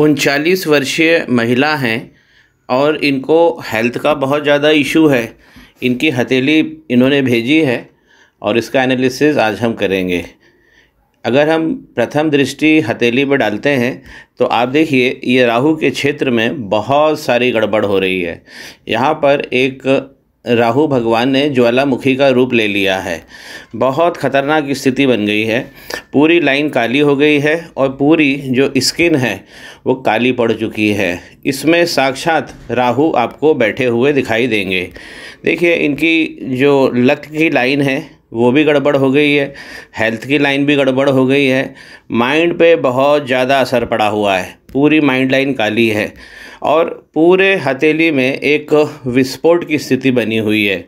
उनचालीस वर्षीय महिला हैं और इनको हेल्थ का बहुत ज़्यादा इशू है इनकी हथेली इन्होंने भेजी है और इसका एनालिसिस आज हम करेंगे अगर हम प्रथम दृष्टि हथेली पर डालते हैं तो आप देखिए ये राहु के क्षेत्र में बहुत सारी गड़बड़ हो रही है यहाँ पर एक राहु भगवान ने ज्वालामुखी का रूप ले लिया है बहुत खतरनाक स्थिति बन गई है पूरी लाइन काली हो गई है और पूरी जो स्किन है वो काली पड़ चुकी है इसमें साक्षात राहु आपको बैठे हुए दिखाई देंगे देखिए इनकी जो लक की लाइन है वो भी गड़बड़ हो गई है हेल्थ की लाइन भी गड़बड़ हो गई है माइंड पे बहुत ज़्यादा असर पड़ा हुआ है पूरी माइंड लाइन काली है और पूरे हथेली में एक विस्फोट की स्थिति बनी हुई है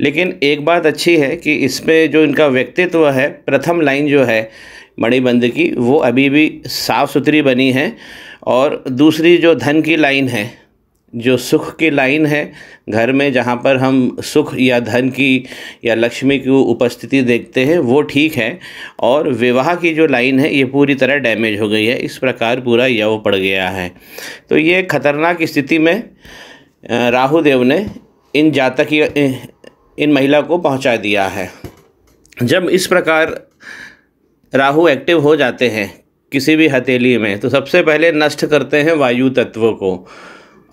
लेकिन एक बात अच्छी है कि इसमें जो इनका व्यक्तित्व है प्रथम लाइन जो है मणिबंध की वो अभी भी साफ़ सुथरी बनी है और दूसरी जो धन की लाइन है जो सुख की लाइन है घर में जहाँ पर हम सुख या धन की या लक्ष्मी की उपस्थिति देखते हैं वो ठीक है और विवाह की जो लाइन है ये पूरी तरह डैमेज हो गई है इस प्रकार पूरा यव पड़ गया है तो ये खतरनाक स्थिति में राहु देव ने इन जातक इन महिला को पहुँचा दिया है जब इस प्रकार राहु एक्टिव हो जाते हैं किसी भी हथेली में तो सबसे पहले नष्ट करते हैं वायु तत्व को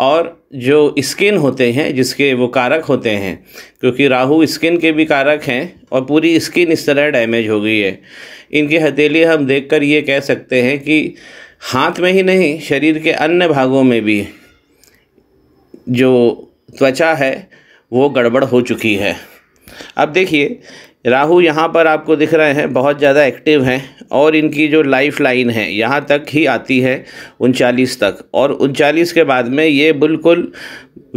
और जो स्किन होते हैं जिसके वो कारक होते हैं क्योंकि राहु स्किन के भी कारक हैं और पूरी स्किन इस तरह डैमेज हो गई है इनकी हथेली हम देखकर ये कह सकते हैं कि हाथ में ही नहीं शरीर के अन्य भागों में भी जो त्वचा है वो गड़बड़ हो चुकी है अब देखिए राहु यहाँ पर आपको दिख रहे हैं बहुत ज़्यादा एक्टिव हैं और इनकी जो लाइफ लाइन है यहाँ तक ही आती है उनचालीस तक और उनचालीस के बाद में ये बिल्कुल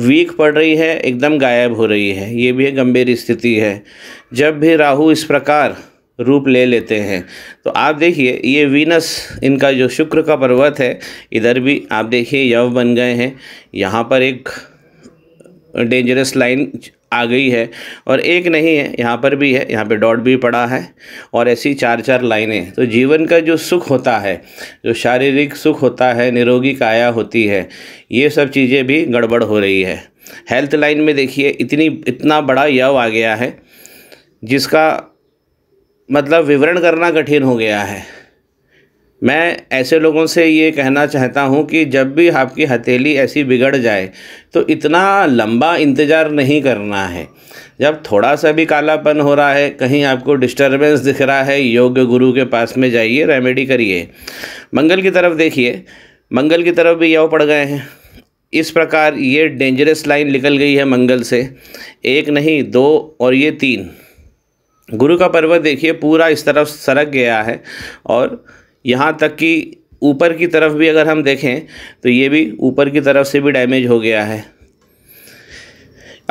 वीक पड़ रही है एकदम गायब हो रही है ये भी एक गंभीर स्थिति है जब भी राहु इस प्रकार रूप ले लेते हैं तो आप देखिए ये वीनस इनका जो शुक्र का पर्वत है इधर भी आप देखिए यव बन गए हैं यहाँ पर एक डेंजरस लाइन आ गई है और एक नहीं है यहाँ पर भी है यहाँ पे डॉट भी पड़ा है और ऐसी चार चार लाइनें तो जीवन का जो सुख होता है जो शारीरिक सुख होता है निरोगी काया होती है ये सब चीज़ें भी गड़बड़ हो रही है हेल्थ लाइन में देखिए इतनी इतना बड़ा यव आ गया है जिसका मतलब विवरण करना कठिन हो गया है मैं ऐसे लोगों से ये कहना चाहता हूँ कि जब भी आपकी हथेली ऐसी बिगड़ जाए तो इतना लंबा इंतज़ार नहीं करना है जब थोड़ा सा भी कालापन हो रहा है कहीं आपको डिस्टरबेंस दिख रहा है योग गुरु के पास में जाइए रेमेडी करिए मंगल की तरफ देखिए मंगल की तरफ भी यव पड़ गए हैं इस प्रकार ये डेंजरस लाइन निकल गई है मंगल से एक नहीं दो और ये तीन गुरु का पर्वत देखिए पूरा इस तरफ सरक गया है और यहाँ तक कि ऊपर की तरफ भी अगर हम देखें तो ये भी ऊपर की तरफ से भी डैमेज हो गया है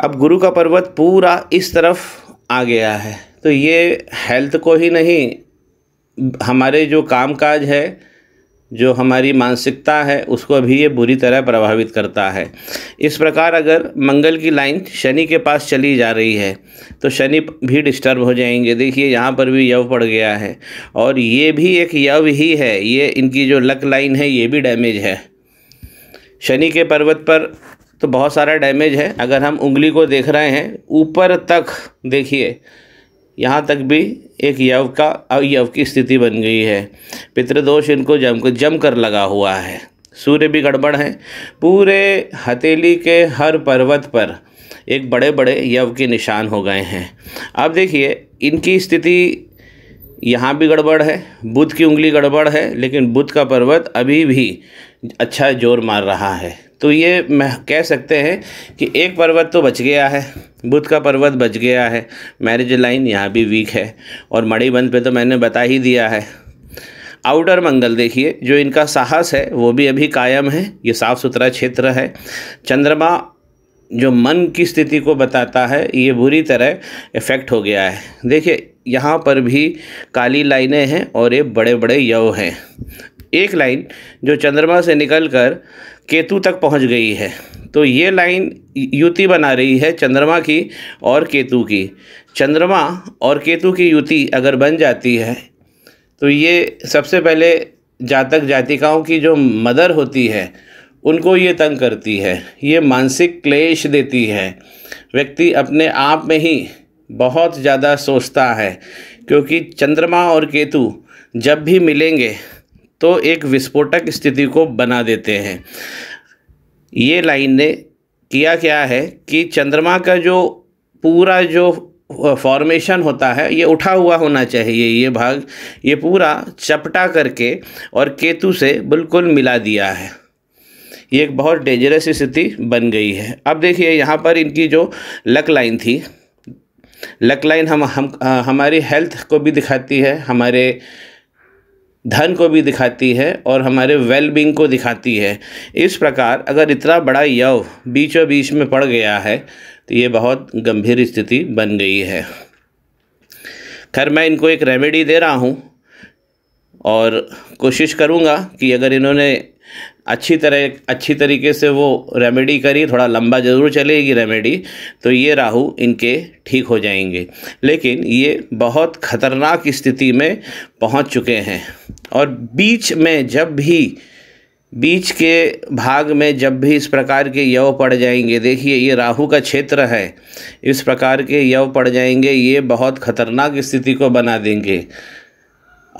अब गुरु का पर्वत पूरा इस तरफ आ गया है तो ये हेल्थ को ही नहीं हमारे जो काम काज है जो हमारी मानसिकता है उसको भी ये बुरी तरह प्रभावित करता है इस प्रकार अगर मंगल की लाइन शनि के पास चली जा रही है तो शनि भी डिस्टर्ब हो जाएंगे देखिए यहाँ पर भी यव पड़ गया है और ये भी एक यव ही है ये इनकी जो लक लाइन है ये भी डैमेज है शनि के पर्वत पर तो बहुत सारा डैमेज है अगर हम उंगली को देख रहे हैं ऊपर तक देखिए यहाँ तक भी एक यव का अवयव की स्थिति बन गई है पितृदोष इनको जम जम कर लगा हुआ है सूर्य भी गड़बड़ है पूरे हथेली के हर पर्वत पर एक बड़े बड़े यव के निशान हो गए हैं अब देखिए इनकी स्थिति यहाँ भी गड़बड़ है बुध की उंगली गड़बड़ है लेकिन बुध का पर्वत अभी भी अच्छा जोर मार रहा है तो ये कह सकते हैं कि एक पर्वत तो बच गया है बुध का पर्वत बच गया है मैरिज लाइन यहाँ भी वीक है और मणिबंध पे तो मैंने बता ही दिया है आउटर मंगल देखिए जो इनका साहस है वो भी अभी कायम है ये साफ़ सुथरा क्षेत्र है चंद्रमा जो मन की स्थिति को बताता है ये बुरी तरह इफ़ेक्ट हो गया है देखिए यहाँ पर भी काली लाइनें हैं और ये बड़े बड़े यव हैं एक लाइन जो चंद्रमा से निकल कर केतु तक पहुंच गई है तो ये लाइन युति बना रही है चंद्रमा की और केतु की चंद्रमा और केतु की युति अगर बन जाती है तो ये सबसे पहले जातक जातिकाओं की जो मदर होती है उनको ये तंग करती है ये मानसिक क्लेश देती है व्यक्ति अपने आप में ही बहुत ज़्यादा सोचता है क्योंकि चंद्रमा और केतु जब भी मिलेंगे तो एक विस्फोटक स्थिति को बना देते हैं ये लाइन ने किया क्या है कि चंद्रमा का जो पूरा जो फॉर्मेशन होता है ये उठा हुआ होना चाहिए ये भाग ये पूरा चपटा करके और केतु से बिल्कुल मिला दिया है ये एक बहुत डेंजरस स्थिति बन गई है अब देखिए यहाँ पर इनकी जो लक लाइन थी लक लाइन हम हम हमारी हेल्थ को भी दिखाती है हमारे धन को भी दिखाती है और हमारे वेलबींग को दिखाती है इस प्रकार अगर इतना बड़ा यव बीचों बीच में पड़ गया है तो ये बहुत गंभीर स्थिति बन गई है खैर मैं इनको एक रेमेडी दे रहा हूँ और कोशिश करूँगा कि अगर इन्होंने अच्छी तरह अच्छी तरीके से वो रेमेडी करी थोड़ा लंबा ज़रूर चलेगी रेमेडी तो ये राहु इनके ठीक हो जाएंगे लेकिन ये बहुत ख़तरनाक स्थिति में पहुंच चुके हैं और बीच में जब भी बीच के भाग में जब भी इस प्रकार के यव पड़ जाएंगे देखिए ये राहु का क्षेत्र है इस प्रकार के यव पड़ जाएंगे ये बहुत ख़तरनाक स्थिति को बना देंगे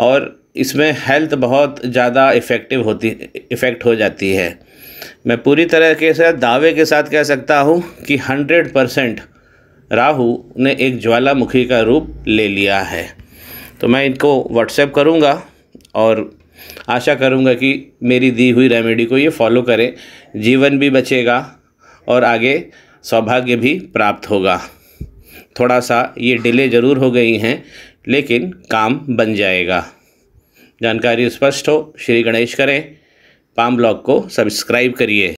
और इसमें हेल्थ बहुत ज़्यादा इफ़ेक्टिव होती इफ़ेक्ट हो जाती है मैं पूरी तरह के से दावे के साथ कह सकता हूँ कि हंड्रेड परसेंट राहु ने एक ज्वालामुखी का रूप ले लिया है तो मैं इनको व्हाट्सएप करूँगा और आशा करूँगा कि मेरी दी हुई रेमेडी को ये फॉलो करें जीवन भी बचेगा और आगे सौभाग्य भी प्राप्त होगा थोड़ा सा ये डिले ज़रूर हो गई हैं लेकिन काम बन जाएगा जानकारी स्पष्ट हो श्री गणेश करें पाम ब्लॉग को सब्सक्राइब करिए